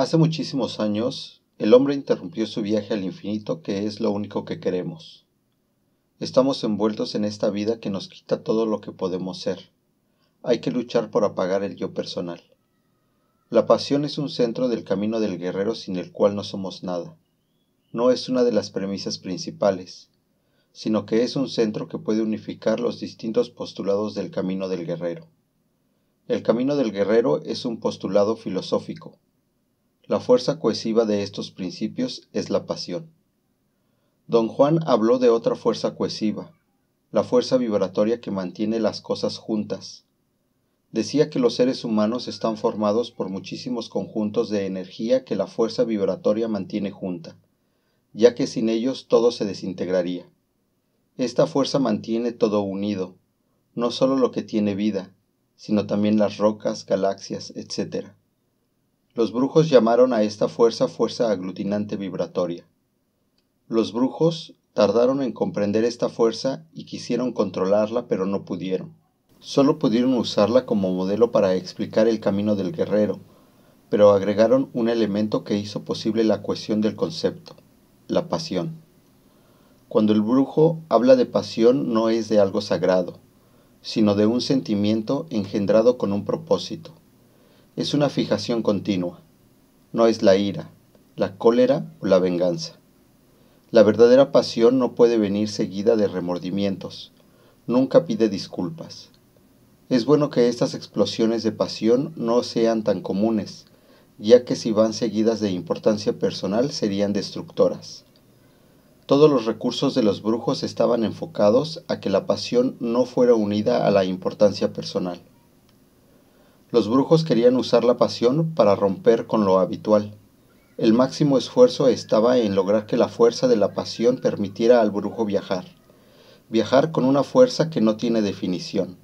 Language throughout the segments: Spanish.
Hace muchísimos años, el hombre interrumpió su viaje al infinito que es lo único que queremos. Estamos envueltos en esta vida que nos quita todo lo que podemos ser. Hay que luchar por apagar el yo personal. La pasión es un centro del camino del guerrero sin el cual no somos nada. No es una de las premisas principales, sino que es un centro que puede unificar los distintos postulados del camino del guerrero. El camino del guerrero es un postulado filosófico, la fuerza cohesiva de estos principios es la pasión. Don Juan habló de otra fuerza cohesiva, la fuerza vibratoria que mantiene las cosas juntas. Decía que los seres humanos están formados por muchísimos conjuntos de energía que la fuerza vibratoria mantiene junta, ya que sin ellos todo se desintegraría. Esta fuerza mantiene todo unido, no solo lo que tiene vida, sino también las rocas, galaxias, etcétera. Los brujos llamaron a esta fuerza fuerza aglutinante vibratoria. Los brujos tardaron en comprender esta fuerza y quisieron controlarla, pero no pudieron. Solo pudieron usarla como modelo para explicar el camino del guerrero, pero agregaron un elemento que hizo posible la cohesión del concepto, la pasión. Cuando el brujo habla de pasión no es de algo sagrado, sino de un sentimiento engendrado con un propósito es una fijación continua, no es la ira, la cólera o la venganza. La verdadera pasión no puede venir seguida de remordimientos, nunca pide disculpas. Es bueno que estas explosiones de pasión no sean tan comunes, ya que si van seguidas de importancia personal serían destructoras. Todos los recursos de los brujos estaban enfocados a que la pasión no fuera unida a la importancia personal. Los brujos querían usar la pasión para romper con lo habitual. El máximo esfuerzo estaba en lograr que la fuerza de la pasión permitiera al brujo viajar, viajar con una fuerza que no tiene definición.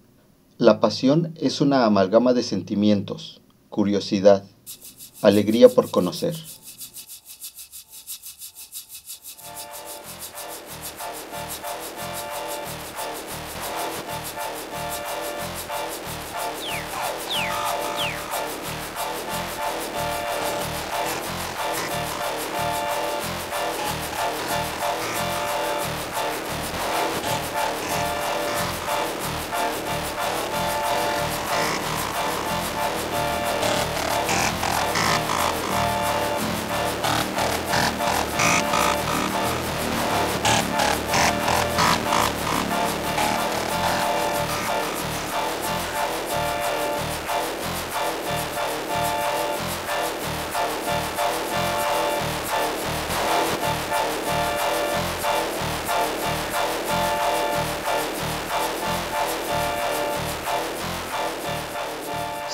La pasión es una amalgama de sentimientos, curiosidad, alegría por conocer.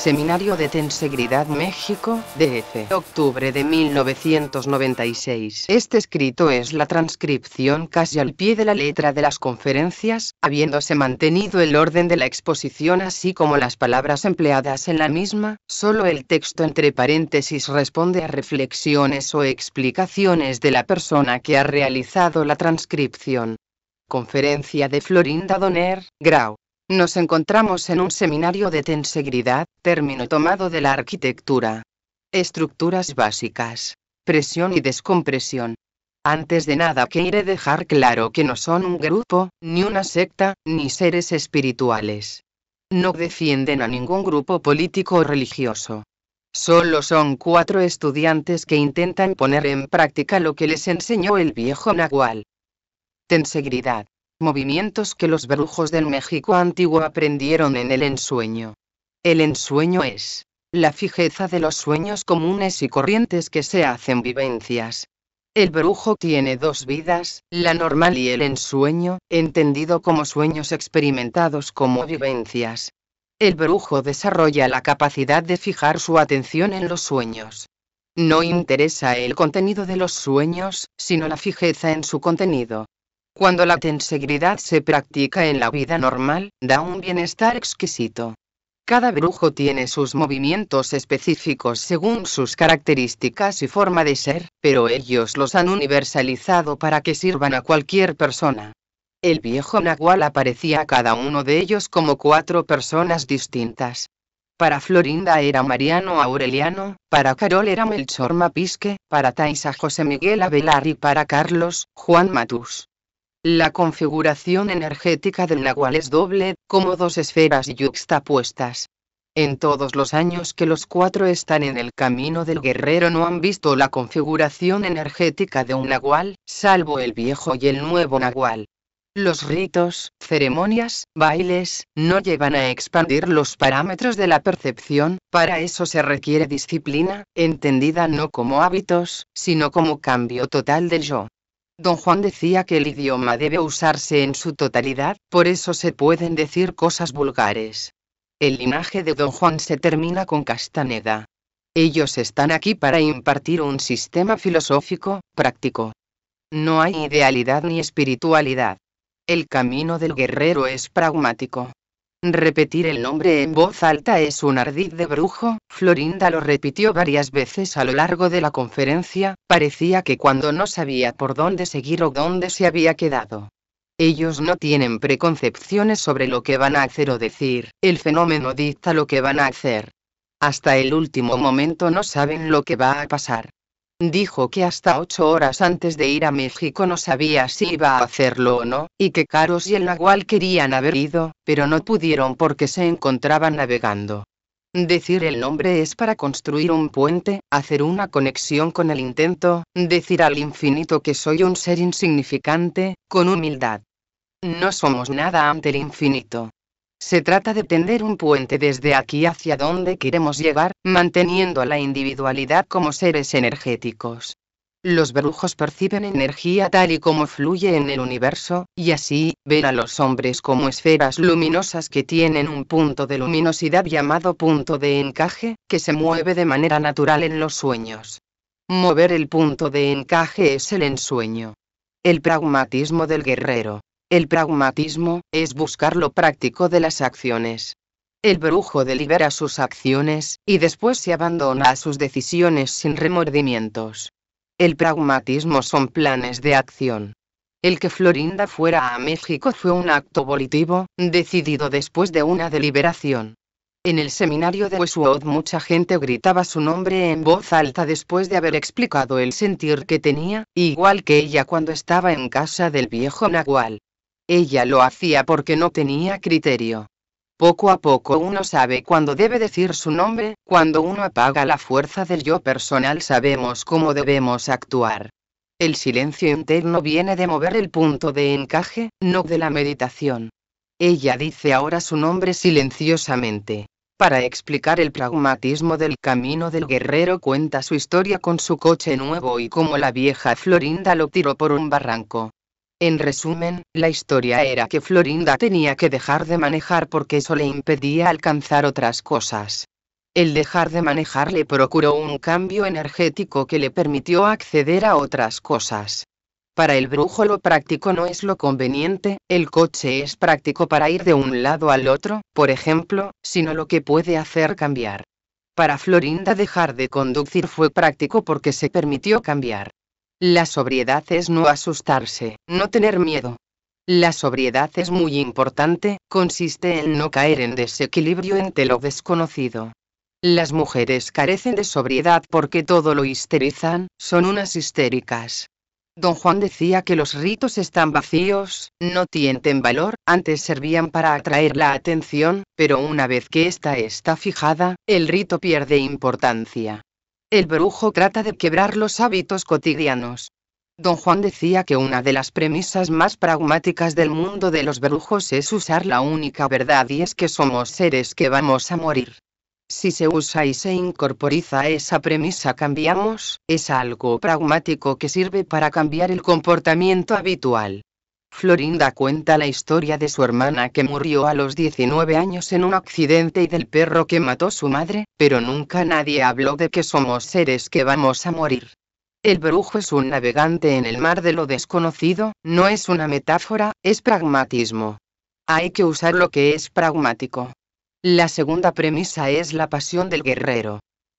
Seminario de Tensegridad México, DF, octubre de 1996. Este escrito es la transcripción casi al pie de la letra de las conferencias, habiéndose mantenido el orden de la exposición así como las palabras empleadas en la misma, solo el texto entre paréntesis responde a reflexiones o explicaciones de la persona que ha realizado la transcripción. Conferencia de Florinda Doner, Grau. Nos encontramos en un seminario de tensegridad, término tomado de la arquitectura. Estructuras básicas. Presión y descompresión. Antes de nada quiere dejar claro que no son un grupo, ni una secta, ni seres espirituales. No defienden a ningún grupo político o religioso. Solo son cuatro estudiantes que intentan poner en práctica lo que les enseñó el viejo Nahual. Tensegridad movimientos que los brujos del México antiguo aprendieron en el ensueño. El ensueño es la fijeza de los sueños comunes y corrientes que se hacen vivencias. El brujo tiene dos vidas, la normal y el ensueño, entendido como sueños experimentados como vivencias. El brujo desarrolla la capacidad de fijar su atención en los sueños. No interesa el contenido de los sueños, sino la fijeza en su contenido. Cuando la tenseguridad se practica en la vida normal, da un bienestar exquisito. Cada brujo tiene sus movimientos específicos según sus características y forma de ser, pero ellos los han universalizado para que sirvan a cualquier persona. El viejo Nahual aparecía a cada uno de ellos como cuatro personas distintas. Para Florinda era Mariano Aureliano, para Carol era Melchor Mapisque, para Taisa José Miguel Abelar y para Carlos, Juan Matus. La configuración energética del nahual es doble, como dos esferas yuxtapuestas. En todos los años que los cuatro están en el camino del guerrero no han visto la configuración energética de un nahual, salvo el viejo y el nuevo nahual. Los ritos, ceremonias, bailes, no llevan a expandir los parámetros de la percepción, para eso se requiere disciplina, entendida no como hábitos, sino como cambio total del yo. Don Juan decía que el idioma debe usarse en su totalidad, por eso se pueden decir cosas vulgares. El linaje de Don Juan se termina con Castaneda. Ellos están aquí para impartir un sistema filosófico, práctico. No hay idealidad ni espiritualidad. El camino del guerrero es pragmático. Repetir el nombre en voz alta es un ardid de brujo, Florinda lo repitió varias veces a lo largo de la conferencia, parecía que cuando no sabía por dónde seguir o dónde se había quedado. Ellos no tienen preconcepciones sobre lo que van a hacer o decir, el fenómeno dicta lo que van a hacer. Hasta el último momento no saben lo que va a pasar. Dijo que hasta ocho horas antes de ir a México no sabía si iba a hacerlo o no, y que Caros y el Nahual querían haber ido, pero no pudieron porque se encontraban navegando. Decir el nombre es para construir un puente, hacer una conexión con el intento, decir al infinito que soy un ser insignificante, con humildad. No somos nada ante el infinito. Se trata de tender un puente desde aquí hacia donde queremos llegar, manteniendo a la individualidad como seres energéticos. Los brujos perciben energía tal y como fluye en el universo, y así, ven a los hombres como esferas luminosas que tienen un punto de luminosidad llamado punto de encaje, que se mueve de manera natural en los sueños. Mover el punto de encaje es el ensueño. El pragmatismo del guerrero. El pragmatismo es buscar lo práctico de las acciones. El brujo delibera sus acciones, y después se abandona a sus decisiones sin remordimientos. El pragmatismo son planes de acción. El que Florinda fuera a México fue un acto volitivo, decidido después de una deliberación. En el seminario de Westwood mucha gente gritaba su nombre en voz alta después de haber explicado el sentir que tenía, igual que ella cuando estaba en casa del viejo Nahual. Ella lo hacía porque no tenía criterio. Poco a poco uno sabe cuándo debe decir su nombre, cuando uno apaga la fuerza del yo personal sabemos cómo debemos actuar. El silencio interno viene de mover el punto de encaje, no de la meditación. Ella dice ahora su nombre silenciosamente. Para explicar el pragmatismo del camino del guerrero cuenta su historia con su coche nuevo y cómo la vieja Florinda lo tiró por un barranco. En resumen, la historia era que Florinda tenía que dejar de manejar porque eso le impedía alcanzar otras cosas. El dejar de manejar le procuró un cambio energético que le permitió acceder a otras cosas. Para el brujo lo práctico no es lo conveniente, el coche es práctico para ir de un lado al otro, por ejemplo, sino lo que puede hacer cambiar. Para Florinda dejar de conducir fue práctico porque se permitió cambiar. La sobriedad es no asustarse, no tener miedo. La sobriedad es muy importante, consiste en no caer en desequilibrio entre lo desconocido. Las mujeres carecen de sobriedad porque todo lo histerizan, son unas histéricas. Don Juan decía que los ritos están vacíos, no tienten valor, antes servían para atraer la atención, pero una vez que ésta está fijada, el rito pierde importancia. El brujo trata de quebrar los hábitos cotidianos. Don Juan decía que una de las premisas más pragmáticas del mundo de los brujos es usar la única verdad y es que somos seres que vamos a morir. Si se usa y se incorporiza esa premisa cambiamos, es algo pragmático que sirve para cambiar el comportamiento habitual. Florinda cuenta la historia de su hermana que murió a los 19 años en un accidente y del perro que mató su madre, pero nunca nadie habló de que somos seres que vamos a morir. El brujo es un navegante en el mar de lo desconocido, no es una metáfora, es pragmatismo. Hay que usar lo que es pragmático. La segunda premisa es la pasión del guerrero.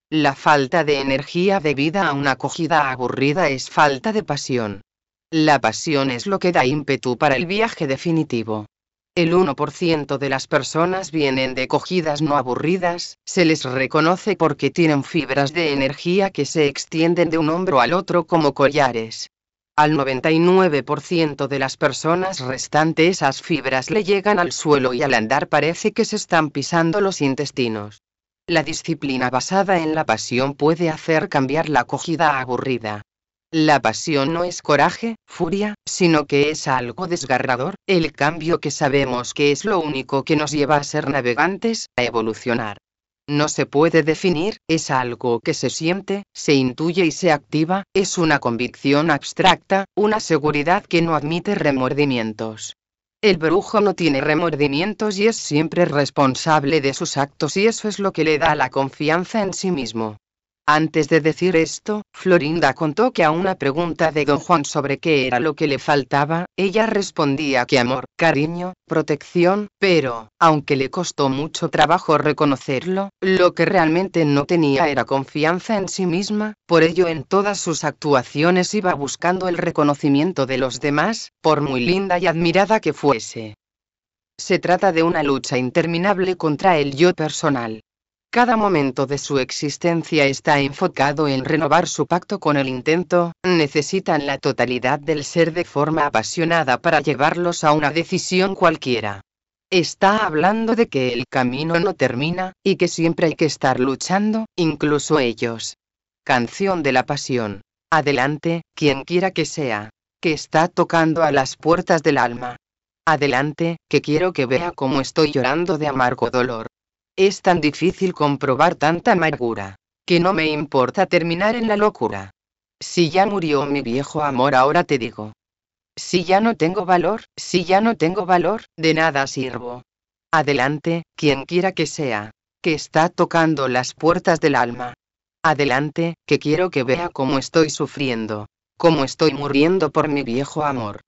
La falta de energía debida a una acogida aburrida es falta de pasión. La pasión es lo que da ímpetu para el viaje definitivo. El 1% de las personas vienen de cogidas no aburridas, se les reconoce porque tienen fibras de energía que se extienden de un hombro al otro como collares. Al 99% de las personas restantes esas fibras le llegan al suelo y al andar parece que se están pisando los intestinos. La disciplina basada en la pasión puede hacer cambiar la cogida aburrida. La pasión no es coraje, furia, sino que es algo desgarrador, el cambio que sabemos que es lo único que nos lleva a ser navegantes, a evolucionar. No se puede definir, es algo que se siente, se intuye y se activa, es una convicción abstracta, una seguridad que no admite remordimientos. El brujo no tiene remordimientos y es siempre responsable de sus actos y eso es lo que le da la confianza en sí mismo. Antes de decir esto, Florinda contó que a una pregunta de don Juan sobre qué era lo que le faltaba, ella respondía que amor, cariño, protección, pero, aunque le costó mucho trabajo reconocerlo, lo que realmente no tenía era confianza en sí misma, por ello en todas sus actuaciones iba buscando el reconocimiento de los demás, por muy linda y admirada que fuese. Se trata de una lucha interminable contra el yo personal. Cada momento de su existencia está enfocado en renovar su pacto con el intento, necesitan la totalidad del ser de forma apasionada para llevarlos a una decisión cualquiera. Está hablando de que el camino no termina, y que siempre hay que estar luchando, incluso ellos. Canción de la Pasión. Adelante, quien quiera que sea. Que está tocando a las puertas del alma. Adelante, que quiero que vea cómo estoy llorando de amargo dolor. Es tan difícil comprobar tanta amargura. Que no me importa terminar en la locura. Si ya murió mi viejo amor, ahora te digo. Si ya no tengo valor, si ya no tengo valor, de nada sirvo. Adelante, quien quiera que sea, que está tocando las puertas del alma. Adelante, que quiero que vea cómo estoy sufriendo, cómo estoy muriendo por mi viejo amor.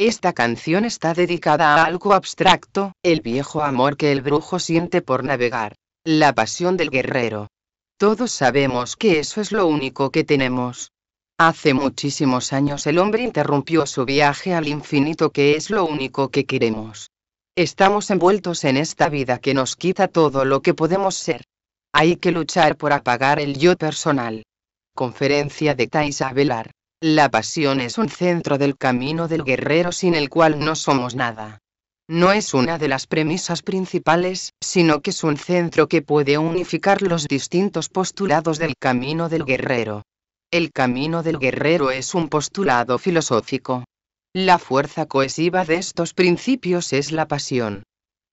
Esta canción está dedicada a algo abstracto, el viejo amor que el brujo siente por navegar, la pasión del guerrero. Todos sabemos que eso es lo único que tenemos. Hace muchísimos años el hombre interrumpió su viaje al infinito que es lo único que queremos. Estamos envueltos en esta vida que nos quita todo lo que podemos ser. Hay que luchar por apagar el yo personal. Conferencia de Taisa la pasión es un centro del camino del guerrero sin el cual no somos nada. No es una de las premisas principales, sino que es un centro que puede unificar los distintos postulados del camino del guerrero. El camino del guerrero es un postulado filosófico. La fuerza cohesiva de estos principios es la pasión.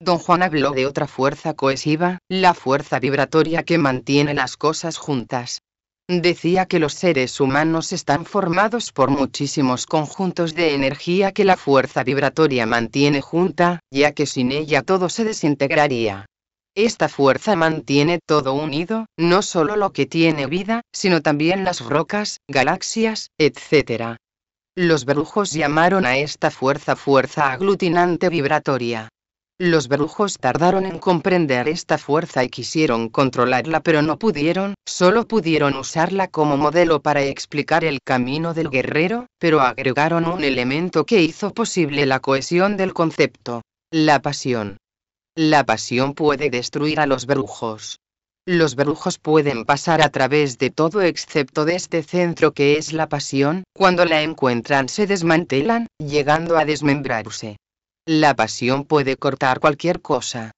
Don Juan habló de otra fuerza cohesiva, la fuerza vibratoria que mantiene las cosas juntas, Decía que los seres humanos están formados por muchísimos conjuntos de energía que la fuerza vibratoria mantiene junta, ya que sin ella todo se desintegraría. Esta fuerza mantiene todo unido, no solo lo que tiene vida, sino también las rocas, galaxias, etc. Los brujos llamaron a esta fuerza fuerza aglutinante vibratoria. Los brujos tardaron en comprender esta fuerza y quisieron controlarla pero no pudieron, solo pudieron usarla como modelo para explicar el camino del guerrero, pero agregaron un elemento que hizo posible la cohesión del concepto, la pasión. La pasión puede destruir a los brujos. Los brujos pueden pasar a través de todo excepto de este centro que es la pasión, cuando la encuentran se desmantelan, llegando a desmembrarse. La pasión puede cortar cualquier cosa.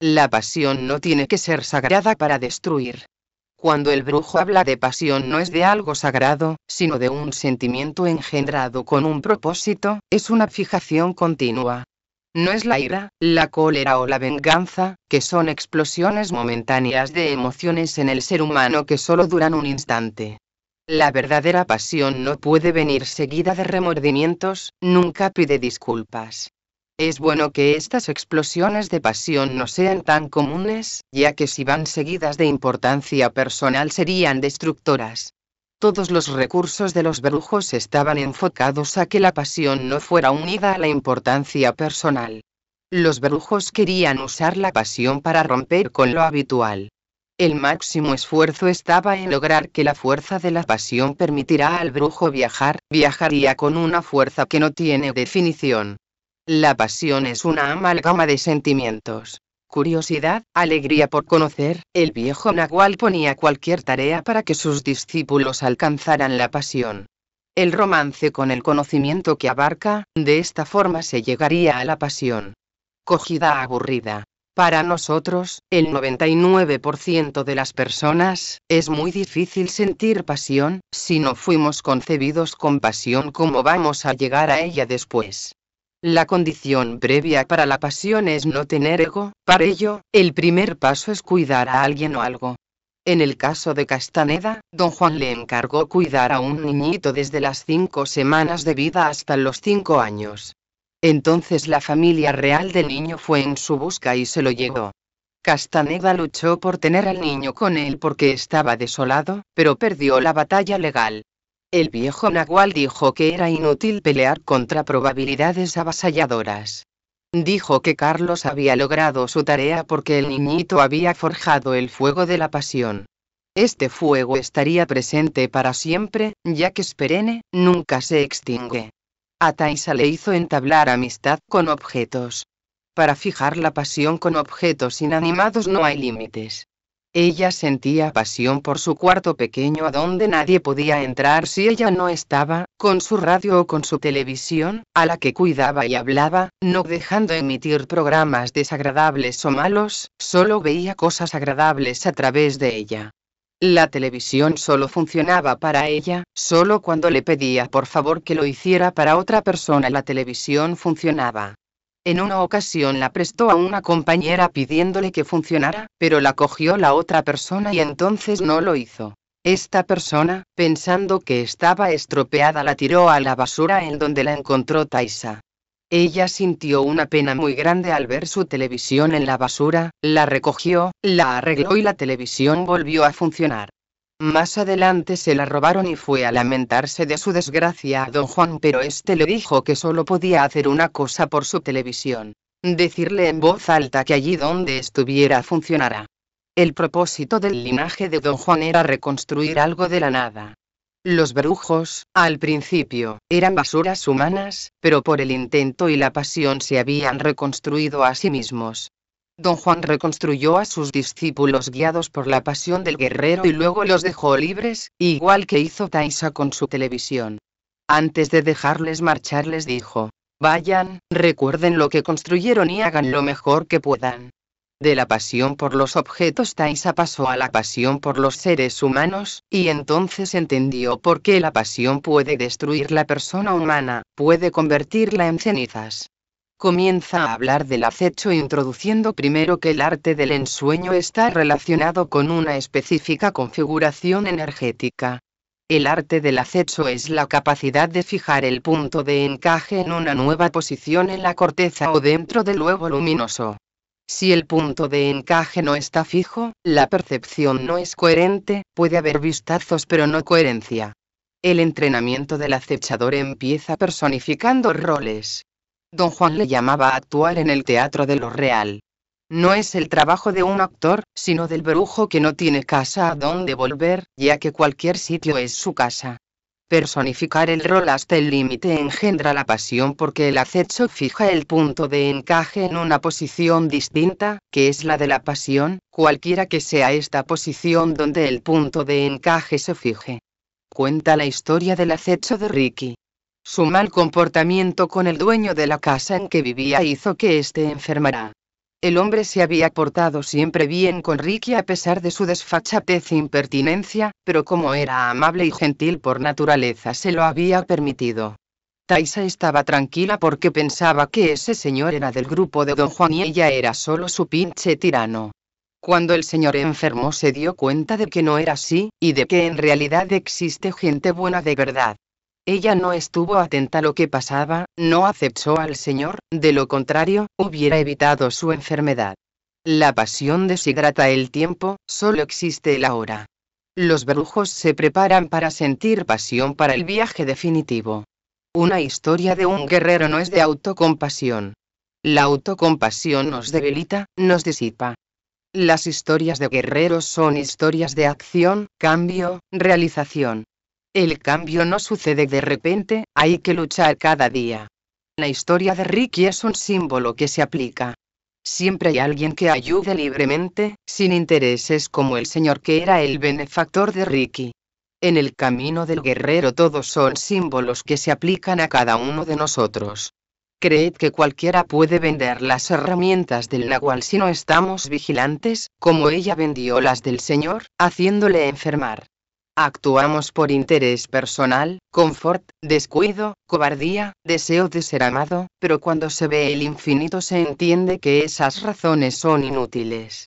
La pasión no tiene que ser sagrada para destruir. Cuando el brujo habla de pasión no es de algo sagrado, sino de un sentimiento engendrado con un propósito, es una fijación continua. No es la ira, la cólera o la venganza, que son explosiones momentáneas de emociones en el ser humano que solo duran un instante. La verdadera pasión no puede venir seguida de remordimientos, nunca pide disculpas. Es bueno que estas explosiones de pasión no sean tan comunes, ya que si van seguidas de importancia personal serían destructoras. Todos los recursos de los brujos estaban enfocados a que la pasión no fuera unida a la importancia personal. Los brujos querían usar la pasión para romper con lo habitual. El máximo esfuerzo estaba en lograr que la fuerza de la pasión permitirá al brujo viajar, viajaría con una fuerza que no tiene definición. La pasión es una amalgama de sentimientos. Curiosidad, alegría por conocer, el viejo Nahual ponía cualquier tarea para que sus discípulos alcanzaran la pasión. El romance con el conocimiento que abarca, de esta forma se llegaría a la pasión. Cogida aburrida. Para nosotros, el 99% de las personas, es muy difícil sentir pasión, si no fuimos concebidos con pasión, ¿cómo vamos a llegar a ella después? La condición previa para la pasión es no tener ego, para ello, el primer paso es cuidar a alguien o algo. En el caso de Castaneda, don Juan le encargó cuidar a un niñito desde las cinco semanas de vida hasta los cinco años. Entonces la familia real del niño fue en su busca y se lo llevó. Castaneda luchó por tener al niño con él porque estaba desolado, pero perdió la batalla legal el viejo Nahual dijo que era inútil pelear contra probabilidades avasalladoras. Dijo que Carlos había logrado su tarea porque el niñito había forjado el fuego de la pasión. Este fuego estaría presente para siempre, ya que Sperene nunca se extingue. A Taisa le hizo entablar amistad con objetos. Para fijar la pasión con objetos inanimados no hay límites. Ella sentía pasión por su cuarto pequeño a donde nadie podía entrar si ella no estaba, con su radio o con su televisión, a la que cuidaba y hablaba, no dejando emitir programas desagradables o malos, solo veía cosas agradables a través de ella. La televisión solo funcionaba para ella, solo cuando le pedía por favor que lo hiciera para otra persona la televisión funcionaba. En una ocasión la prestó a una compañera pidiéndole que funcionara, pero la cogió la otra persona y entonces no lo hizo. Esta persona, pensando que estaba estropeada, la tiró a la basura en donde la encontró Taisa. Ella sintió una pena muy grande al ver su televisión en la basura, la recogió, la arregló y la televisión volvió a funcionar. Más adelante se la robaron y fue a lamentarse de su desgracia a don Juan, pero este le dijo que solo podía hacer una cosa por su televisión, decirle en voz alta que allí donde estuviera funcionara. El propósito del linaje de don Juan era reconstruir algo de la nada. Los brujos, al principio, eran basuras humanas, pero por el intento y la pasión se habían reconstruido a sí mismos. Don Juan reconstruyó a sus discípulos guiados por la pasión del guerrero y luego los dejó libres, igual que hizo Taisa con su televisión. Antes de dejarles marchar les dijo, vayan, recuerden lo que construyeron y hagan lo mejor que puedan. De la pasión por los objetos Taisa pasó a la pasión por los seres humanos, y entonces entendió por qué la pasión puede destruir la persona humana, puede convertirla en cenizas comienza a hablar del acecho introduciendo primero que el arte del ensueño está relacionado con una específica configuración energética. El arte del acecho es la capacidad de fijar el punto de encaje en una nueva posición en la corteza o dentro del huevo luminoso. Si el punto de encaje no está fijo, la percepción no es coherente, puede haber vistazos pero no coherencia. El entrenamiento del acechador empieza personificando roles. Don Juan le llamaba a actuar en el Teatro de lo Real. No es el trabajo de un actor, sino del brujo que no tiene casa a dónde volver, ya que cualquier sitio es su casa. Personificar el rol hasta el límite engendra la pasión porque el acecho fija el punto de encaje en una posición distinta, que es la de la pasión, cualquiera que sea esta posición donde el punto de encaje se fije. Cuenta la historia del acecho de Ricky. Su mal comportamiento con el dueño de la casa en que vivía hizo que éste enfermara. El hombre se había portado siempre bien con Ricky a pesar de su desfachatez e impertinencia, pero como era amable y gentil por naturaleza se lo había permitido. Taisa estaba tranquila porque pensaba que ese señor era del grupo de don Juan y ella era solo su pinche tirano. Cuando el señor enfermó se dio cuenta de que no era así, y de que en realidad existe gente buena de verdad. Ella no estuvo atenta a lo que pasaba, no aceptó al Señor, de lo contrario, hubiera evitado su enfermedad. La pasión deshidrata el tiempo, solo existe el ahora. Los brujos se preparan para sentir pasión para el viaje definitivo. Una historia de un guerrero no es de autocompasión. La autocompasión nos debilita, nos disipa. Las historias de guerreros son historias de acción, cambio, realización. El cambio no sucede de repente, hay que luchar cada día. La historia de Ricky es un símbolo que se aplica. Siempre hay alguien que ayude libremente, sin intereses como el señor que era el benefactor de Ricky. En el camino del guerrero todos son símbolos que se aplican a cada uno de nosotros. Creed que cualquiera puede vender las herramientas del Nahual si no estamos vigilantes, como ella vendió las del Señor, haciéndole enfermar. Actuamos por interés personal, confort, descuido, cobardía, deseo de ser amado, pero cuando se ve el infinito se entiende que esas razones son inútiles.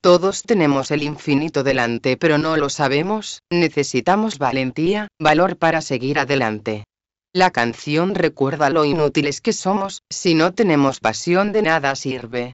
Todos tenemos el infinito delante, pero no lo sabemos, necesitamos valentía, valor para seguir adelante. La canción recuerda lo inútiles que somos, si no tenemos pasión de nada sirve.